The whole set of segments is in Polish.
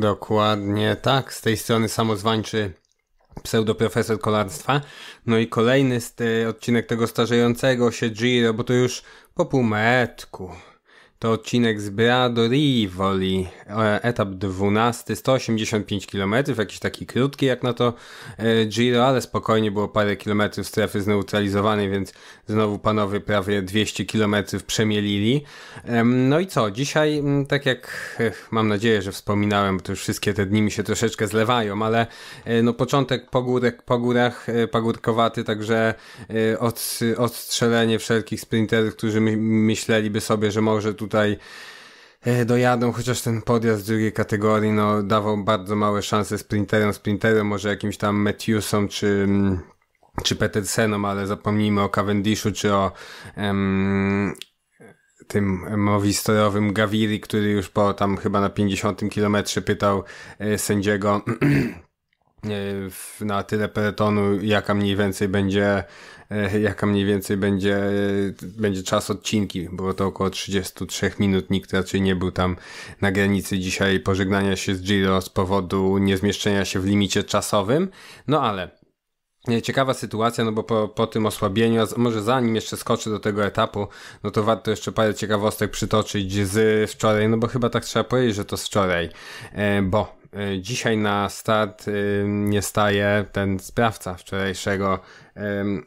Dokładnie tak, z tej strony samozwańczy pseudoprofesor kolarstwa. No i kolejny z e, odcinek tego starzejącego się Giro, bo to już po półmetku. To odcinek z Bradori do Rivoli, etap 12, 185 km, jakiś taki krótki jak na to e, Giro, ale spokojnie było parę kilometrów strefy zneutralizowanej, więc znowu panowie prawie 200 km przemielili. No i co, dzisiaj, tak jak mam nadzieję, że wspominałem, bo to już wszystkie te dni mi się troszeczkę zlewają, ale e, no początek pogórek, pogórach, e, pagórkowaty, także od, odstrzelenie wszelkich sprinterów, którzy my, myśleliby sobie, że może tu tutaj e, dojadą, chociaż ten podjazd drugiej kategorii no, dawał bardzo małe szanse sprinterom, sprinterom, może jakimś tam Matthewsom czy, mm, czy Petersenom, ale zapomnijmy o Cavendishu czy o em, tym mowistorowym Gaviri, który już po tam chyba na 50 kilometrze pytał e, sędziego E, na tyle peletonu, jaka mniej więcej będzie e, jaka mniej więcej będzie, e, będzie czas odcinki. bo to około 33 minut. Nikt raczej nie był tam na granicy dzisiaj pożegnania się z Giro z powodu niezmieszczenia się w limicie czasowym. No ale Ciekawa sytuacja, no bo po, po tym osłabieniu, może zanim jeszcze skoczę do tego etapu, no to warto jeszcze parę ciekawostek przytoczyć z wczoraj, no bo chyba tak trzeba powiedzieć, że to z wczoraj, bo Y, dzisiaj na start y, nie staje ten sprawca wczorajszego,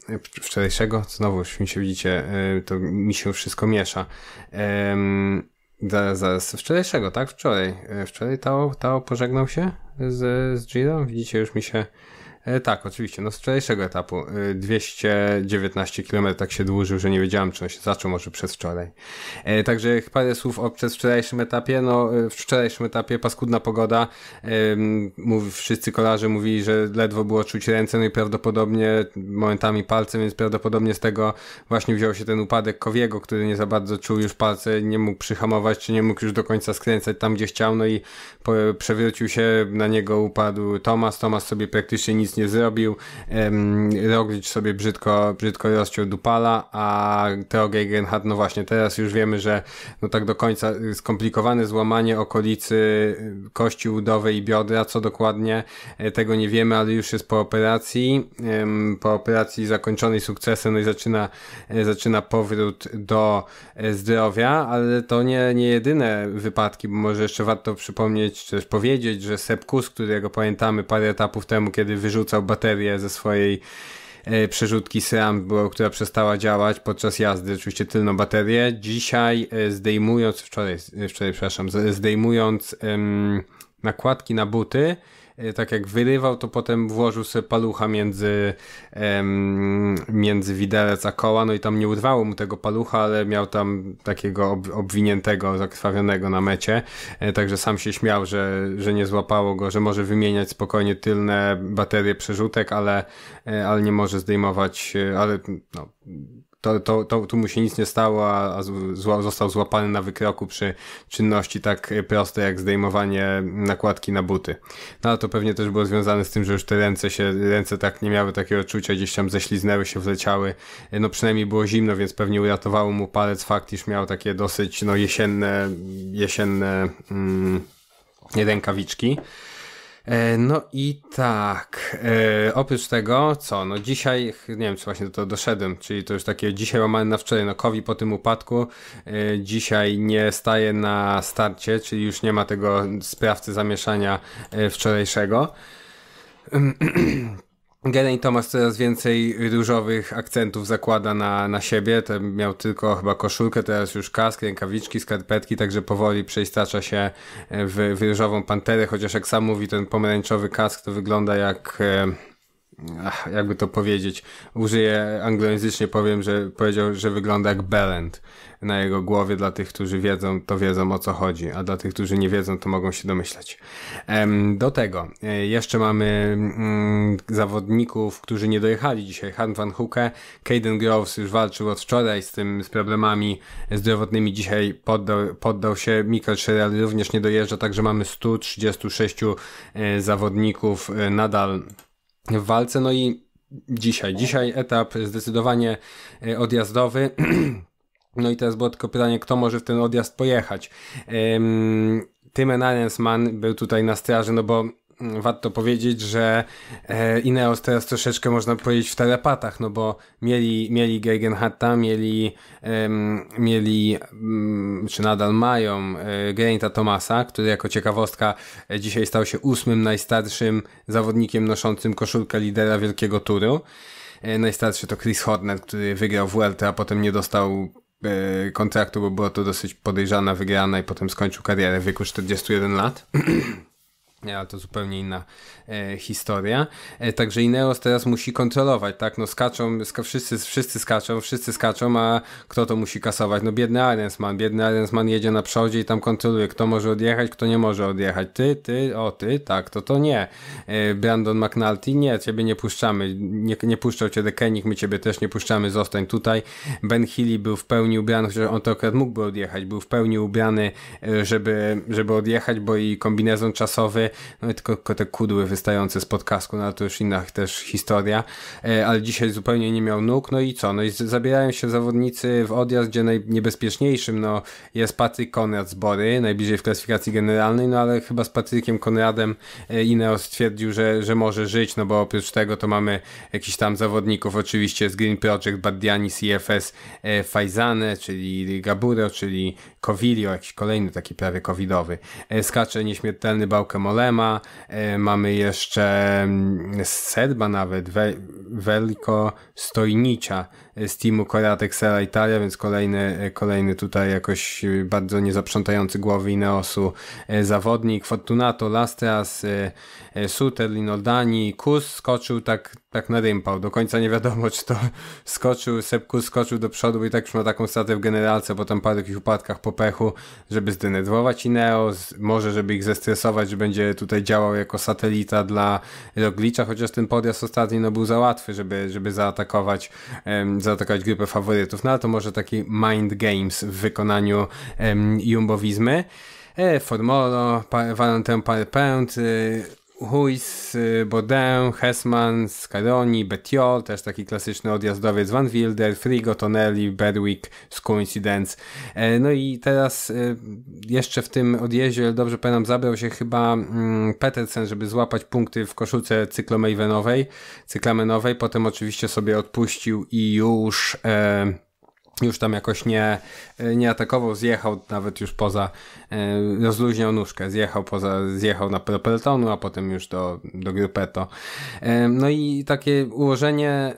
y, wczorajszego, znowu już mi się widzicie, to mi się wszystko miesza. Zaraz, zaraz, wczorajszego, tak? Wczoraj. Wczoraj Tao, Tao pożegnał się z, z Giro. Widzicie, już mi się E, tak, oczywiście. No z wczorajszego etapu 219 e, km tak się dłużył, że nie wiedziałem, czy on się zaczął może przez wczoraj. E, także parę słów o przedwczorajszym etapie. No w wczorajszym etapie paskudna pogoda. Mówi, wszyscy kolarze mówili, że ledwo było czuć ręce, no i prawdopodobnie momentami palce, więc prawdopodobnie z tego właśnie wziął się ten upadek Kowiego, który nie za bardzo czuł już palce, nie mógł przyhamować, czy nie mógł już do końca skręcać tam, gdzie chciał, no i przewrócił się, na niego upadł Tomas. Tomas sobie praktycznie nic nie zrobił. Roglic sobie brzydko, brzydko rozciął Dupala, a Theo Geigenhardt, no właśnie, teraz już wiemy, że no tak do końca skomplikowane złamanie okolicy y, kości udowej i biodra, co dokładnie e, tego nie wiemy, ale już jest po operacji, po operacji zakończonej sukcesem, no i zaczyna, e, zaczyna powrót do e, zdrowia, ale to nie, nie jedyne wypadki, bo może jeszcze warto przypomnieć, czy też powiedzieć, że Sepkus, którego pamiętamy parę etapów temu, kiedy wyrzucił wyrzucał baterię ze swojej e, przerzutki SEAM, która przestała działać podczas jazdy, oczywiście tylną baterię. Dzisiaj e, zdejmując, wczoraj, e, wczoraj przepraszam, zdejmując um, nakładki na buty, E, tak jak wyrywał, to potem włożył sobie palucha między, em, między widelec a koła, no i tam nie urwało mu tego palucha, ale miał tam takiego ob, obwiniętego, zakrwawionego na mecie, e, także sam się śmiał, że, że nie złapało go, że może wymieniać spokojnie tylne baterie przerzutek, ale, e, ale nie może zdejmować, e, ale no, to, to, to, tu mu się nic nie stało, a zła, został złapany na wykroku przy czynności tak prostej jak zdejmowanie nakładki na buty. No ale to pewnie też było związane z tym, że już te ręce się, ręce tak nie miały takiego czucia, gdzieś tam ześliznęły się, wleciały. No przynajmniej było zimno, więc pewnie uratowało mu palec fakt, iż miał takie dosyć no jesienne, jesienne mm, rękawiczki. E, no i tak, e, oprócz tego, co, no dzisiaj, nie wiem czy właśnie do doszedłem, czyli to już takie dzisiaj łamane na wczoraj, no Kowi po tym upadku, e, dzisiaj nie staje na starcie, czyli już nie ma tego sprawcy zamieszania wczorajszego. i Thomas coraz więcej różowych akcentów zakłada na, na siebie. Ten miał tylko chyba koszulkę, teraz już kask, rękawiczki, skarpetki, także powoli przeistacza się e, w, w różową panterę, chociaż jak sam mówi ten pomarańczowy kask, to wygląda jak... E, Ach, jakby to powiedzieć, użyję anglojęzycznie, powiem, że powiedział, że wygląda jak Belend na jego głowie. Dla tych, którzy wiedzą, to wiedzą o co chodzi, a dla tych, którzy nie wiedzą, to mogą się domyślać. Do tego e, jeszcze mamy mm, zawodników, którzy nie dojechali dzisiaj. Han Van Hooke, Caden Groves już walczył od wczoraj z tym, z problemami zdrowotnymi. Dzisiaj poddał, poddał się. Michael Sherrill również nie dojeżdża, także mamy 136 e, zawodników e, nadal w walce. No i dzisiaj, dzisiaj etap zdecydowanie e, odjazdowy. No i teraz było tylko pytanie, kto może w ten odjazd pojechać. Tym Enanensman był tutaj na straży, no bo warto powiedzieć, że e, Ineos teraz troszeczkę można powiedzieć w telepatach, no bo mieli, mieli Gegenhatta, mieli, um, mieli um, czy nadal mają um, e, Geraint'a Tomasa, który jako ciekawostka e, dzisiaj stał się ósmym najstarszym zawodnikiem noszącym koszulkę lidera Wielkiego Turu. Najstarszy to Chris Horner, który wygrał WLT, a potem nie dostał e, kontraktu, bo była to dosyć podejrzana wygrana i potem skończył karierę w wieku 41 lat. ale to zupełnie inna e, historia. E, także Ineos teraz musi kontrolować, tak? No skaczą, ska, wszyscy, wszyscy skaczą, wszyscy skaczą, a kto to musi kasować? No biedny Arensman, biedny Arensman jedzie na przodzie i tam kontroluje, kto może odjechać, kto nie może odjechać. Ty, ty, o ty, tak, to to nie. E, Brandon McNulty, nie, ciebie nie puszczamy, nie, nie puszczał cię Dekenik, my ciebie też nie puszczamy, zostań tutaj. Ben Healy był w pełni ubrany, chociaż on to akurat mógłby odjechać, był w pełni ubrany, e, żeby, żeby odjechać, bo i kombinezon czasowy no tylko, tylko te kudły wystające z podkasku, no to już inna też historia, e, ale dzisiaj zupełnie nie miał nóg, no i co, no i zabierają się zawodnicy w odjazd, gdzie najniebezpieczniejszym, no jest Patryk Konrad z Bory, najbliżej w klasyfikacji generalnej, no ale chyba z Patrykiem Konradem e, Ineos stwierdził, że, że może żyć, no bo oprócz tego to mamy jakichś tam zawodników oczywiście z Green Project, Baddiani, CFS, e, Fajzane, czyli Gaburo, czyli Covilio, jakiś kolejny taki prawie covidowy, skacze nieśmiertelny Bałkę Mole, Golema, e, mamy jeszcze mm, Sedba nawet, We Welko Stojnicia z teamu Korea Texera Italia, więc kolejny, e, kolejny tutaj jakoś e, bardzo niezaprzątający głowy Ineosu zawodnik. Fortunato, Lastras, Suter, Linoldani, Kus skoczył tak tak nadympał. Do końca nie wiadomo, czy to skoczył, Sepku skoczył do przodu i tak już ma taką stratę w generalce, potem parę takich upadkach po pechu, żeby zdenerwować Ineo, może żeby ich zestresować, że będzie tutaj działał jako satelita dla Roglicza, chociaż ten podjazd ostatni no, był za łatwy, żeby, żeby zaatakować, zaatakować grupę faworytów. No ale to może taki mind games w wykonaniu um, jumbowizmy. E, Formolo, Valentine Parpent, Huys, y, Baudin, Hessman, Scaroni, Betiol, też taki klasyczny odjazdowiec, Van Wilder, Frigo, Tonelli, Berwick, Coincidence. E, no i teraz y, jeszcze w tym odjeździe, dobrze pamiętam, zabrał się chyba mm, Petersen, żeby złapać punkty w koszulce cyklomejwenowej, cyklamenowej, potem oczywiście sobie odpuścił i już... E, już tam jakoś nie, nie atakował, zjechał nawet już poza, e, rozluźniał nóżkę, zjechał poza, zjechał na pelotonu, a potem już do, do grupeto. E, no i takie ułożenie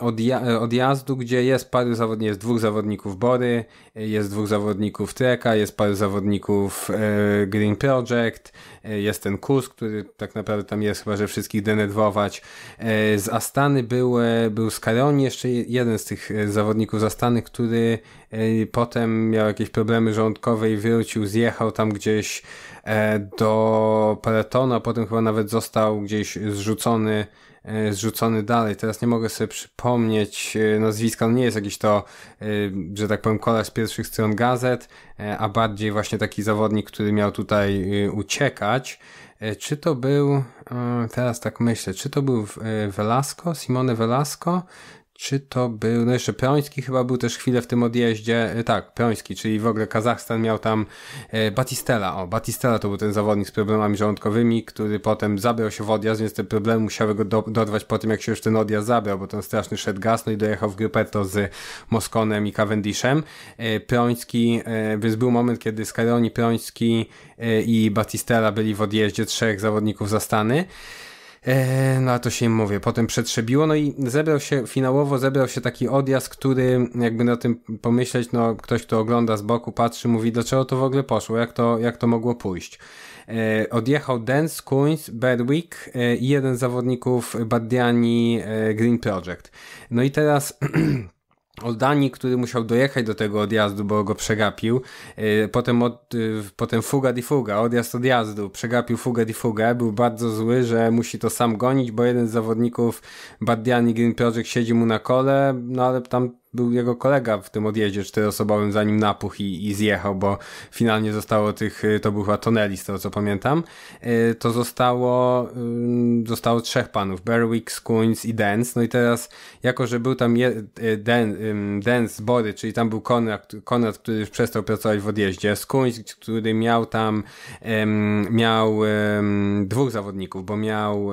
E, odjazdu, gdzie jest paru zawodników, jest dwóch zawodników Bory, e, jest dwóch zawodników Treka, jest paru zawodników e, Green Project, jest ten Kus, który tak naprawdę tam jest chyba, że wszystkich denerwować. z Astany był, był Scaroni, jeszcze jeden z tych zawodników z Astany, który potem miał jakieś problemy żołądkowe i wrócił, zjechał tam gdzieś do peletona, potem chyba nawet został gdzieś zrzucony E, zrzucony dalej. Teraz nie mogę sobie przypomnieć e, nazwiska, on no nie jest jakiś to, e, że tak powiem, kolor z pierwszych stron gazet, a bardziej właśnie taki zawodnik, który miał tutaj uciekać. Czy to był, teraz tak myślę, czy to był Velasco, Simone Velasco, czy to był, no jeszcze Proński chyba był też chwilę w tym odjeździe, e, tak, Proński, czyli w ogóle Kazachstan miał tam e, Batistela, o, Batistela to był ten zawodnik z problemami żołądkowymi, który potem zabrał się w odjazd, więc te problemy musiały go do, dorwać po tym, jak się już ten odjazd zabrał, bo ten straszny szedł gaz, no i dojechał w to z Moskonem i Cavendishem. E, Proński, więc był moment, kiedy Scaroni, Proński i Batistela byli w odjeździe trzech zawodników za Stany. Eee, no a to się im mówię, potem przetrzebiło, no i zebrał się, finałowo zebrał się taki odjazd, który jakby na tym pomyśleć, no ktoś kto ogląda z boku, patrzy, mówi dlaczego to w ogóle poszło, jak to, jak to mogło pójść. Eee, odjechał Dance, Coins, Berwick eee, i jeden z zawodników Baddiani Green Project. No i teraz od który musiał dojechać do tego odjazdu, bo go przegapił. E, potem, od, e, potem fuga di fuga, odjazd odjazdu. Przegapił fuga di fuga. Był bardzo zły, że musi to sam gonić, bo jeden z zawodników Baddiani Green Project siedzi mu na kole, no ale tam był jego kolega w tym odjeździe czteroosobowym, zanim napuch i, i zjechał, bo finalnie zostało tych, y, to był chyba Tonelli z tego co pamiętam, y, to zostało, y, zostało trzech panów, Berwick, Skuńc i Dance, no i teraz jako, że był tam je, Den, Bory, czyli tam był Konrad, Konrad, który już przestał pracować w odjeździe, Skuńc, który miał tam, miał dwóch zawodników, bo miał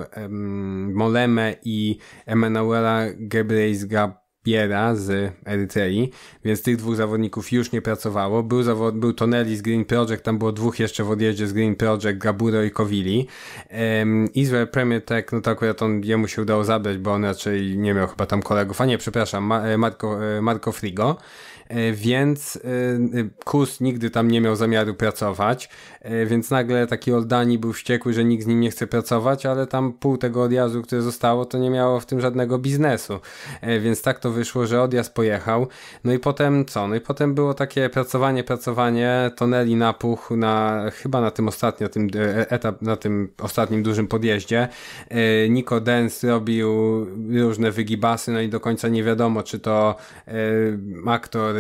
Molemę i Emanuela Gebreizga Piera z Erytrei, więc tych dwóch zawodników już nie pracowało. Był, zawod, był Tonelli z Green Project, tam było dwóch jeszcze w odjeździe z Green Project, Gaburo i Kowili. Um, Israel Premier Tech, no to akurat on, jemu się udało zabrać, bo on raczej nie miał chyba tam kolegów, a nie, przepraszam, e, Marco, e, Marco Frigo. E, więc e, Kus nigdy tam nie miał zamiaru pracować, e, więc nagle taki Oldani był wściekły, że nikt z nim nie chce pracować, ale tam pół tego odjazdu, które zostało, to nie miało w tym żadnego biznesu, więc tak to wyszło, że odjazd pojechał, no i potem co? No i potem było takie pracowanie, pracowanie, Toneli puch, na, chyba na tym ostatnio, tym etap, na tym ostatnim dużym podjeździe, Nico Dens robił różne wygibasy, no i do końca nie wiadomo, czy to aktor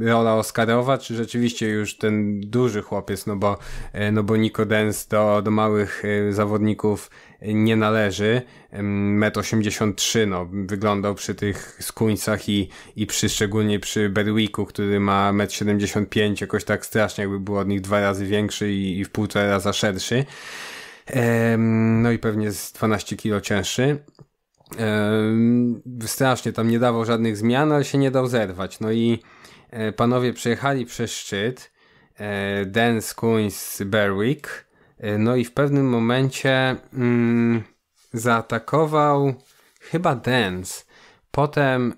Y, rola Oscarowa, czy rzeczywiście już ten duży chłopiec, no bo, e, no bo Nico Dance do, do małych e, zawodników nie należy. Met 83 no, wyglądał przy tych skuńcach i, i przy szczególnie przy Berwicku, który ma met 75 jakoś tak strasznie, jakby był od nich dwa razy większy i, i w półtora raza szerszy. no i pewnie z 12 kilo cięższy. strasznie tam nie dawał żadnych zmian, ale się nie dał zerwać. No i E, panowie przejechali przez szczyt, e, Dan Skuńs z Berwick, e, no i w pewnym momencie mm, zaatakował chyba Dance. Potem,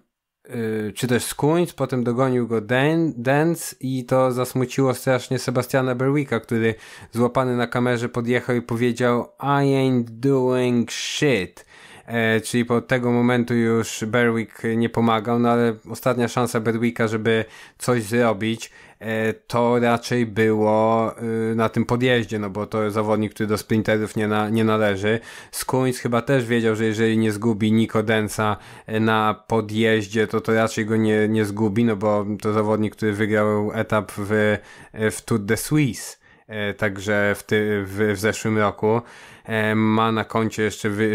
czy też Skuńc, potem dogonił go Dan, Dance i to zasmuciło strasznie Sebastiana Berwicka, który złapany na kamerze podjechał i powiedział I ain't doing shit. E, czyli od tego momentu już Berwick nie pomagał, no ale ostatnia szansa Berwicka, żeby coś zrobić, e, to raczej było e, na tym podjeździe, no bo to zawodnik, który do sprinterów nie, na, nie należy. Skuńc chyba też wiedział, że jeżeli nie zgubi Nico Densa na podjeździe, to to raczej go nie, nie zgubi, no bo to zawodnik, który wygrał etap w, w Tour de Suisse, także w, ty, w, w zeszłym roku. E, ma na koncie jeszcze wy,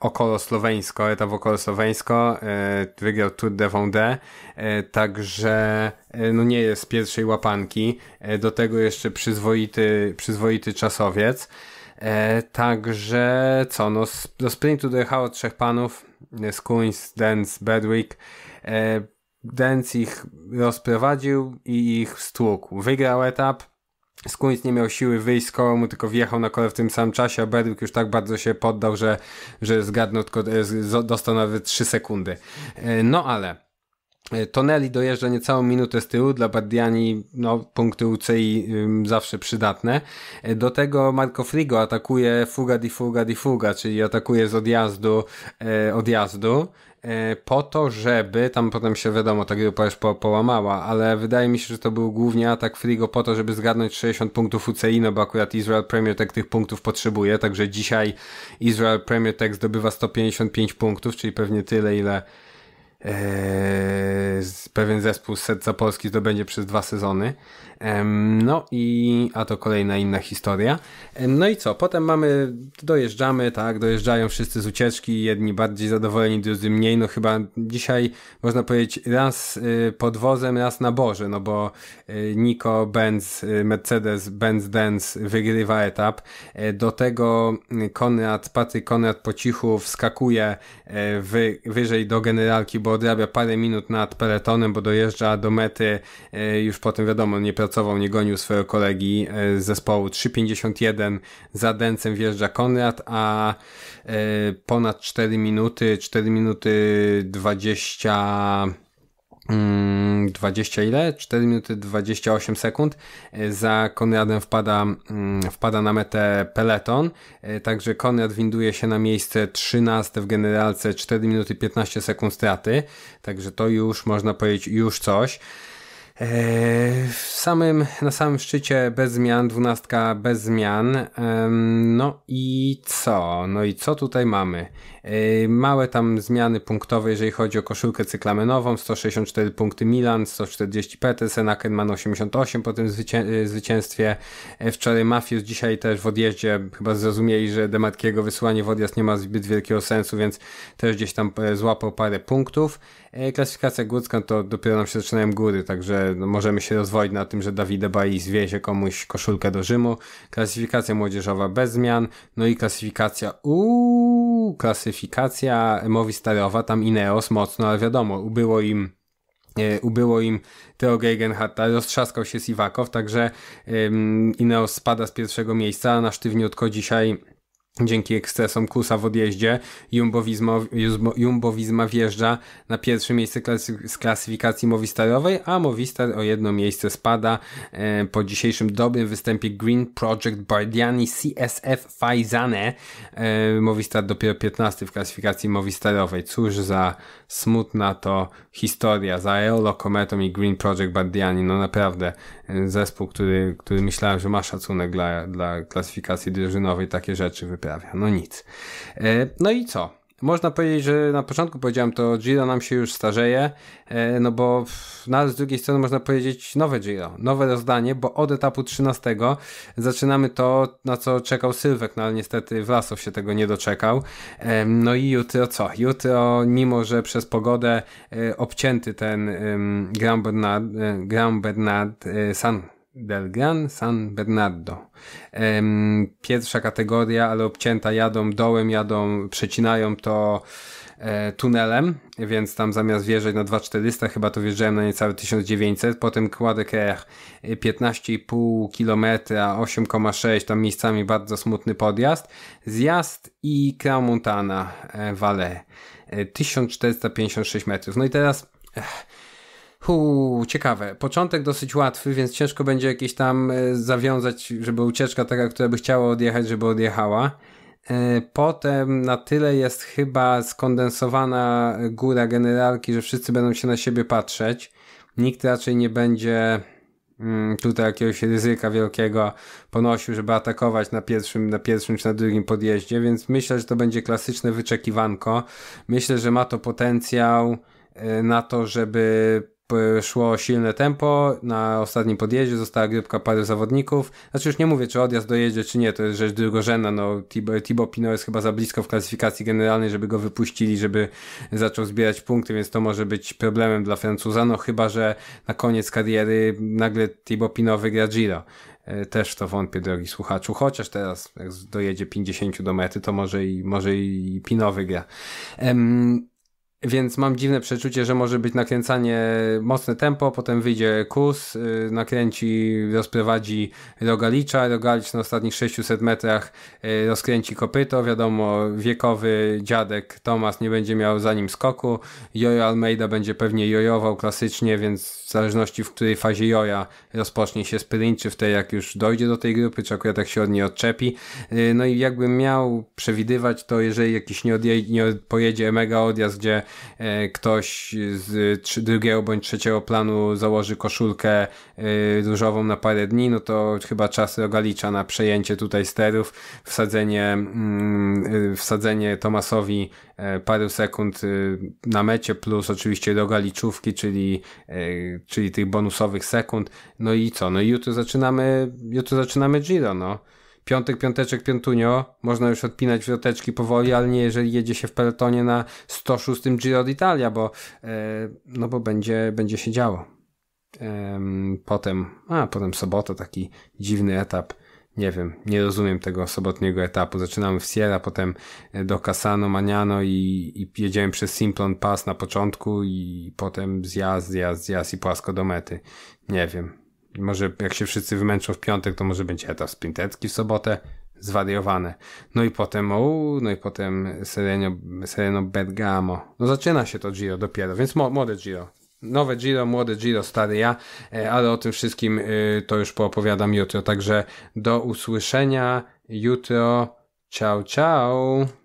okolo mm, etap okolo Sloweńsko, wygrał e, Tour de Vendée, e, także no nie jest pierwszej łapanki, do tego jeszcze przyzwoity, przyzwoity czasowiec. także co, no, do sprintu dojechało trzech panów, Skuins, Dens, Bedwick. Dens ich rozprowadził i ich stłukł. Wygrał etap, Skąd nie miał siły wyjść z koła mu, tylko wjechał na kole w tym samym czasie, a Berwick już tak bardzo się poddał, że, że zgadnął tylko, e, dostał nawet 3 sekundy. E, no ale... E, Tonelli dojeżdża niecałą minutę z tyłu, dla Bardiani no, punkty UCI zawsze przydatne. Do tego Marco Frigo atakuje fuga di fuga di fuga, czyli atakuje z odjazdu, e, odjazdu E, po to, żeby, tam potem się wiadomo, ta grupa już po, połamała, ale wydaje mi się, że to był głównie atak Frigo po to, żeby zgadnąć 60 punktów UCI, no bo akurat Israel Premier Tech tych punktów potrzebuje, także dzisiaj Israel Premier Tech zdobywa 155 punktów, czyli pewnie tyle, ile e, pewien zespół z za Polski to będzie przez dwa sezony. No i a to kolejna inna historia. No i co? Potem mamy, dojeżdżamy, tak, dojeżdżają wszyscy z ucieczki, jedni bardziej zadowoleni, drudzy mniej. No chyba dzisiaj można powiedzieć raz y, podwozem, raz na Boże, no bo y, Nico, Benz, y, Mercedes, Benz Dance wygrywa etap. E, do tego Konrad, Patryk Konrad po cichu wskakuje e, wy, wyżej do generalki, bo odrabia parę minut nad peletonem bo dojeżdża do mety, e, już potem wiadomo, nie pracował, nie gonił swojego kolegi e, z zespołu 3.51, za Dencem wjeżdża Konrad, a e, ponad 4 minuty, 4 minuty 20 20 mm, ile? 4 minuty 28 sekund. E, za Konradem wpada, mm, wpada na metę peleton. E, także Konrad winduje się na miejsce 13 w generalce 4 minuty 15 sekund straty. Także to już można powiedzieć już coś. E, w samym, na samym szczycie bez zmian, dwunastka bez zmian. No i co? No i co tutaj mamy? Yy, małe tam zmiany punktowe, jeżeli chodzi o koszulkę cyklamenową, 164 punkty Milan, 140 Petersen, Ackerman 88 po tym zwycię- yy, zwycięstwie. Yy, wczoraj Mafius, dzisiaj też w odjeździe chyba zrozumieli, że Dematkiego wysłanie w odjazd nie ma zbyt wielkiego sensu, więc też gdzieś tam e, złapał parę punktów. E, klasyfikacja górska no to dopiero nam się zaczynają góry, także no, możemy się rozwoić na tym, że Davide Bai zwiezie komuś koszulkę do Rzymu. Klasyfikacja młodzieżowa bez zmian, no i klasyfikacja uuu, klasyfikacja klasyfikacja movistarowa, tam Ineos mocno, ale wiadomo, ubyło im e, ubyło im Theo Geigenharta, roztrzaskał się Siwakow, także Ineos spada z pierwszego miejsca, na sztywniutko dzisiaj Dzięki ekscesom Kusa w odjeździe Jumbowizma wjeżdża na pierwsze miejsce z klasyfikacji Movistarowej, a Movistar o jedno miejsce spada. E, po dzisiejszym dobrym występie Green Project Bardiani CSF Faizane e, Movistar dopiero 15 w klasyfikacji Movistarowej. Cóż za smutna to historia za Eolo Kometą i Green Project Bardiani. No naprawdę Y, zespół, który, który myślałem, że ma szacunek dla, dla klasyfikacji drużynowej, takie rzeczy wyprawia. No nic. Y, no i co? można powiedzieć, że na początku powiedziałem to, Giro nam się już starzeje, e, no bo na z drugiej strony można powiedzieć nowe Giro, nowe rozdanie, bo od etapu 13 zaczynamy to, na co czekał Sylwek, no ale niestety Wlasov się tego nie doczekał. No i jutro co? Jutro, mimo że przez pogodę e, obcięty ten Grand Bernard, e, Grand Bernard San del Gran San Bernardo. Pierwsza kategoria, ale obcięta jadą, dołem jadą, przecinają to e, tunelem, więc tam zamiast wjeżdżać na 2400 chyba to wjeżdżałem na niecałe 1900, potem Croix de 15,5 km, 8,6 tam miejscami bardzo smutny podjazd, zjazd i Croix Montana e, Valais 1456 e, metrów. No i teraz Hu, ciekawe. Początek dosyć łatwy, więc ciężko będzie jakieś tam e, zawiązać, żeby ucieczka taka, która by chciała odjechać, żeby odjechała. E, potem na tyle jest chyba skondensowana góra generalki, że wszyscy będą się na siebie patrzeć. Nikt raczej nie będzie mm, tutaj jakiegoś ryzyka wielkiego ponosił, żeby atakować na pierwszym, na pierwszym czy na drugim podjeździe, więc myślę, że to będzie klasyczne wyczekiwanko. Myślę, że ma to potencjał e, na to, żeby szło silne tempo, na ostatnim podjeździe została grypka paru zawodników. Znaczy już nie mówię, czy odjazd dojedzie, czy nie, to jest rzecz drugorzędna, no Tibo Pino jest chyba za blisko w klasyfikacji generalnej, żeby go wypuścili, żeby zaczął zbierać punkty, więc to może być problemem dla Francuza, no chyba, że na koniec kariery nagle Tibo Pino wygra Giro. E, też to wątpię, drogi słuchaczu, chociaż teraz jak dojedzie 50 do mety, to może i, może i Pino wygra. Um, więc mam dziwne przeczucie, że może być nakręcanie mocne tempo, potem wyjdzie kus, y, nakręci, rozprowadzi Rogalicza, Rogalicz na ostatnich 600 metrach y, rozkręci kopyto, wiadomo, wiekowy dziadek Tomas nie będzie miał za nim skoku, Jojo Almeida będzie pewnie jojował klasycznie, więc w zależności w której fazie joja rozpocznie się sprint, czy w tej jak już dojdzie do tej grupy, czy akurat jak się od niej odczepi. Y, no i jakbym miał przewidywać to, jeżeli jakiś nie, odje, nie pojedzie mega odjazd, gdzie E, ktoś z drugiego bądź trzeciego planu założy koszulkę e, różową na parę dni, no to chyba czas Rogalicza na przejęcie tutaj sterów, wsadzenie, mm, e, wsadzenie Tomasowi paru sekund na mecie, plus oczywiście Rogaliczówki, czyli, czyli tych bonusowych sekund. No i co? No i jutro zaczynamy, jutro zaczynamy Giro, no piątek, piąteczek, piątunio, można już odpinać wioteczki powoli, ale nie jeżeli jedzie się w peletonie na 106 Giro d'Italia, bo, e, no bo będzie, będzie się działo. Potem, a potem sobota, taki dziwny etap. Nie wiem, nie rozumiem tego sobotniego etapu. Zaczynamy w Sierra, potem e, do Casano, Maniano i, i jedziemy przez Simplon Pass na początku i potem zjazd, zjazd, zjazd i płasko do mety. Nie wiem, może jak się wszyscy wymęczą w piątek, to może będzie etap sprinterski w sobotę. Zwariowane. No i potem, o, no i potem Sereno, Sereno Bergamo. No zaczyna się to Giro dopiero, więc młode Giro. Nowe Giro, młode Giro, stary ja, e, ale o tym wszystkim e, to już poopowiadam jutro. Także do usłyszenia jutro. Ciao, ciao.